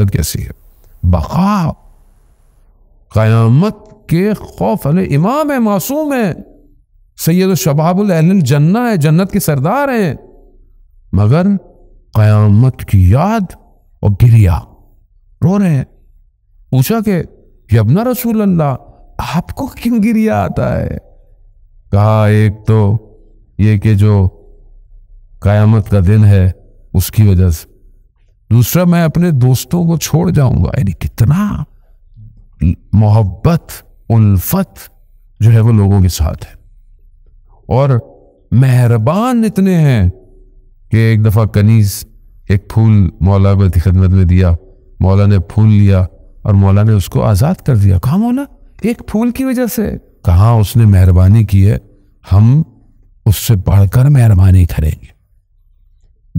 हकीकत कैसी है बका क़यामत के खौफ अल इमाम है मासूम है सैद शबाबुल जन्ना है जन्नत के सरदार हैं मगर क़यामत की याद और गिरिया रो रहे हैं पूछा के यबना रसूल अल्लाह आपको क्यों गिरिया आता है कहा एक तो ये कि जो क़यामत का दिन है उसकी वजह से दूसरा मैं अपने दोस्तों को छोड़ जाऊंगा यानी कितना मोहब्बत उल्फत जो है वो लोगों के साथ है और मेहरबान इतने हैं कि एक दफ़ा कनीज एक फूल मौला की खिदमत में दिया मौला ने फूल लिया और मौला ने उसको आज़ाद कर दिया कहा मौला एक फूल की वजह से कहा उसने मेहरबानी की है हम उससे बढ़कर मेहरबानी करेंगे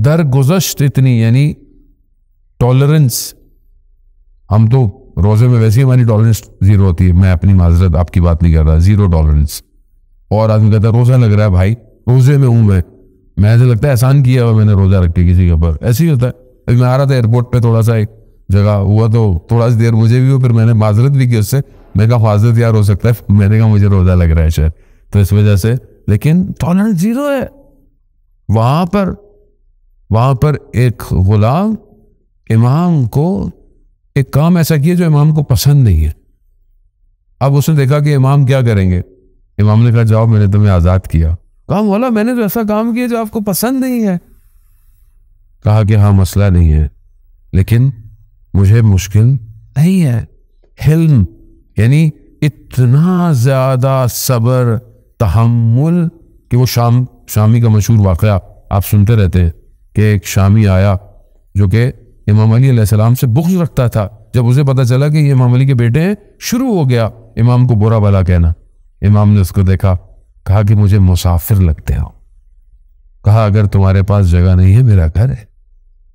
दर गुजश्त इतनी यानी टॉलरेंस हम तो रोज़े में वैसे ही हमारी टॉलरेंस ज़ीरो होती है मैं अपनी माजरत आपकी बात नहीं कर रहा ज़ीरो टॉलरेंस और आदमी कहता है रोज़ा लग रहा है भाई रोज़े में हूं मैं मैं ऐसे लगता है एहसान किया हुआ मैंने रोज़ा रखे किसी के ऊपर ऐसे ही होता है अभी मैं आ रहा था एयरपोर्ट पर थोड़ा सा एक जगह हुआ तो थोड़ा सी देर मुझे भी हो फिर मैंने माजरत भी की उससे मैं कहा फाजरत यार हो सकता है मैंने कहा मुझे रोज़ा लग रहा है शायद तो इस वजह से लेकिन टॉलरेंस ज़ीरो है वहां पर वहां पर एक गुलाम इमाम को एक काम ऐसा किया जो इमाम को पसंद नहीं है अब उसने देखा कि इमाम क्या करेंगे इमाम ने कहा जाओ मैंने तुम्हें आज़ाद किया कहा वाला मैंने तो ऐसा काम किया जो आपको पसंद नहीं है कहा कि हाँ मसला नहीं है लेकिन मुझे मुश्किल नहीं है हिल्म यानी इतना ज़्यादा सब्र तहमुल कि वो शाम शामी का मशहूर वाक़ आप सुनते रहते हैं कि एक शामी आया जो कि इमाम अली सलाम से बुख्स रखता था जब उसे पता चला कि ये इमाम अली के बेटे हैं शुरू हो गया इमाम को बुरा भला कहना इमाम ने उसको देखा कहा कि मुझे मुसाफिर लगते हो कहा अगर तुम्हारे पास जगह नहीं है मेरा घर है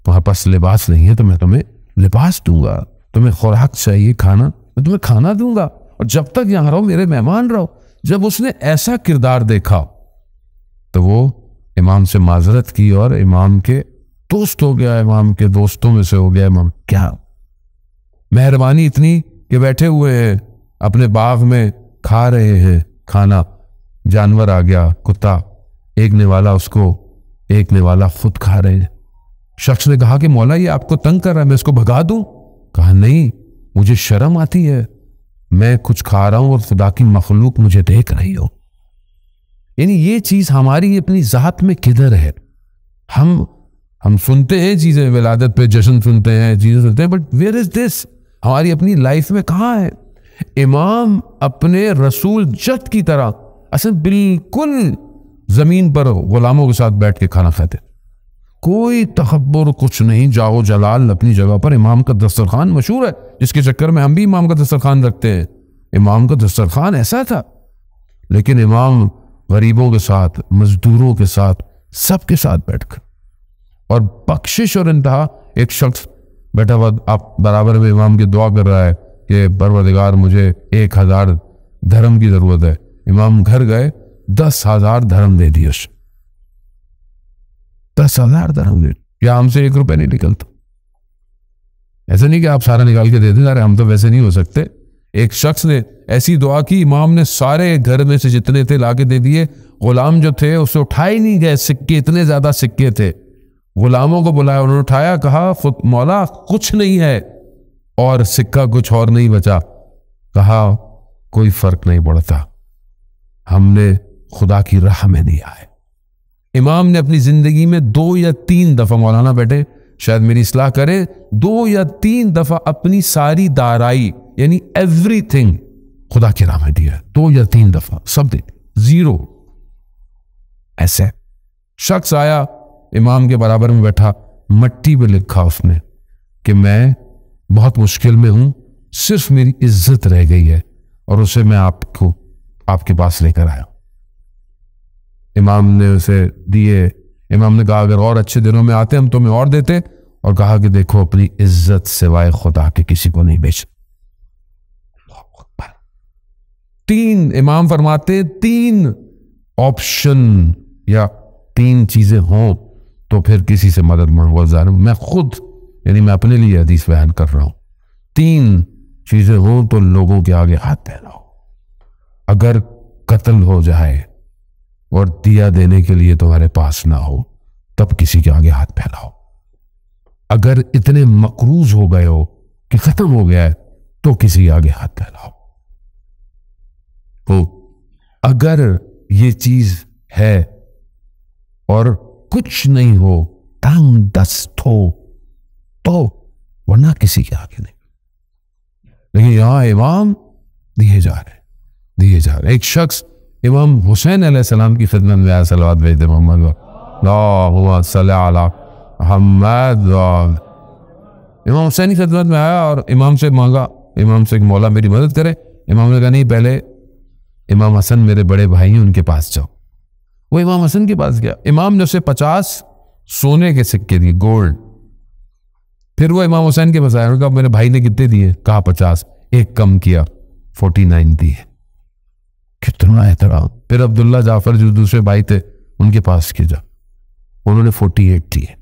तुम्हारे पास लिबास नहीं है तो मैं तुम्हें लिबास दूंगा तुम्हें खुराक चाहिए खाना मैं तुम्हें खाना दूंगा और जब तक यहाँ रहो मेरे मेहमान रहो जब उसने ऐसा किरदार देखा तो वो इमाम से माजरत की और इमाम के दोस्त हो गया इमाम के दोस्तों में से हो गया इमाम क्या मेहरबानी इतनी कि बैठे हुए हैं अपने बाग में खा रहे हैं खाना जानवर आ गया कुत्ता एक निवाला उसको एक निवाला खुद खा रहे हैं शख्स ने कहा कि मौला ये आपको तंग कर रहा है मैं इसको भगा दूं कहा नहीं मुझे शर्म आती है मैं कुछ खा रहा हूं और खुदा की मखलूक मुझे देख रही हो यानी ये चीज हमारी अपनी जात में किधर है हम हम सुनते हैं चीज़ें विलादत पे जश्न सुनते हैं चीज़ें सुनते हैं बट वेयर इज़ दिस हमारी अपनी लाइफ में कहाँ है इमाम अपने रसूल जत की तरह असल बिल्कुल ज़मीन पर ग़ुलामों के साथ बैठ के खाना खाते कोई तखबर कुछ नहीं जाओ जलाल अपनी जगह पर इमाम का दस्तरखान मशहूर है जिसके चक्कर में हम भी इमाम का दस्तरखान रखते हैं इमाम का दस्तरखान ऐसा था लेकिन इमाम गरीबों के साथ मज़दूरों के साथ सबके साथ बैठकर और बख्शिश और इंतहा एक शख्स बैठा हुआ आप बराबर में इमाम की दुआ कर रहा है कि परवरदिगार मुझे एक हज़ार धर्म की ज़रूरत है इमाम घर गए दस हज़ार धर्म दे दिए उसे दस हज़ार धर्म दे या हमसे एक रुपये नहीं निकलता ऐसा नहीं कि आप सारा निकाल के दे दें अरे हम तो वैसे नहीं हो सकते एक शख्स ने ऐसी दुआ की इमाम ने सारे घर में से जितने थे ला के दे दिए गुलाम जो थे उसे उठाए नहीं गए सिक्के इतने ज़्यादा सिक्के थे गुलामों को बुलाया उन्होंने उठाया कहा खुद मौला कुछ नहीं है और सिक्का कुछ और नहीं बचा कहा कोई फर्क नहीं पड़ता हमने खुदा की राह में नहीं आए इमाम ने अपनी ज़िंदगी में दो या तीन दफ़ा मौलाना बैठे शायद मेरी सलाह करे दो या तीन दफ़ा अपनी सारी दाराई यानी एवरीथिंग खुदा के राह में दिया दो या तीन दफ़ा सब दे जीरो ऐसे शख्स आया इमाम के बराबर में बैठा मट्टी पर लिखा उसने कि मैं बहुत मुश्किल में हूं सिर्फ मेरी इज्जत रह गई है और उसे मैं आपको आपके पास लेकर आया इमाम ने उसे दिए इमाम ने कहा अगर और अच्छे दिनों में आते हम तुम्हें और देते और कहा कि देखो अपनी इज्जत सिवाय खुदा के किसी को नहीं बेच तीन इमाम फरमाते तीन ऑप्शन या तीन चीजें हों तो फिर किसी से मदद मांगो जालिम मैं खुद यानी मैं अपने लिए हदीस बयान कर रहा हूँ तीन चीज़ें हो तो लोगों के आगे हाथ फैलाओ अगर कत्ल हो जाए और दिया देने के लिए तुम्हारे पास ना हो तब किसी के आगे हाथ फैलाओ अगर इतने मकरूज हो गए हो कि खत्म हो गया है तो किसी आगे हाथ फैलाओ तो अगर ये चीज है और कुछ नहीं हो तंग दस्त हो तो वरना किसी के आगे नहीं लेकिन यहां इमाम दिए जा रहे दिए जा रहे एक शख्स इमाम हुसैन सलाम की खिदमत में आया सलवाद दे मोहम्मद इमाम हुसैन की खिदमत में आया और इमाम से मांगा इमाम से मौला मेरी मदद करे इमाम ने कहा नहीं पहले इमाम हसन मेरे बड़े भाई हैं उनके पास जाओ वो इमाम हसन के पास गया इमाम ने उसे पचास सोने के सिक्के दिए गोल्ड फिर वो इमाम हुसैन के पास आया मेरे भाई ने कितने दिए कहा पचास एक कम किया फोर्टी नाइन दिए कितना एहतराम फिर अब्दुल्ला जाफर जो दूसरे भाई थे उनके पास के जा उन्होंने फोर्टी एट दिए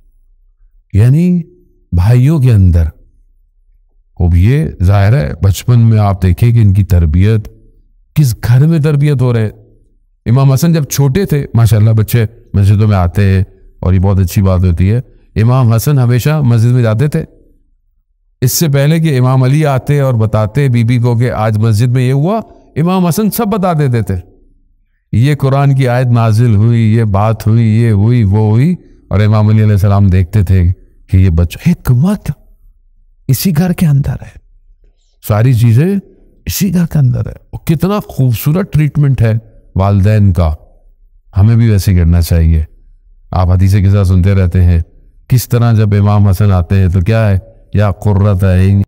यानी भाइयों के अंदर अब ये जाहिर है बचपन में आप देखें कि इनकी तरबियत किस घर में तरबियत हो रहे इमाम हसन जब छोटे थे माशाल्लाह बच्चे मस्जिदों में आते हैं और ये बहुत अच्छी बात होती है इमाम हसन हमेशा मस्जिद में जाते थे इससे पहले कि इमाम अली आते और बताते बीबी को कि आज मस्जिद में ये हुआ इमाम हसन सब बता देते थे ये कुरान की आयत नाजिल हुई ये बात हुई ये हुई वो हुई और इमाम अली सलाम देखते थे कि ये बच्चा एक मत इसी घर के अंदर है सारी चीज़ें इसी घर के अंदर है और कितना खूबसूरत ट्रीटमेंट है वालदेन का हमें भी वैसे करना चाहिए आप हदीसे के साथ सुनते रहते हैं किस तरह जब इमाम हसन आते हैं तो क्या है या कुर्रत है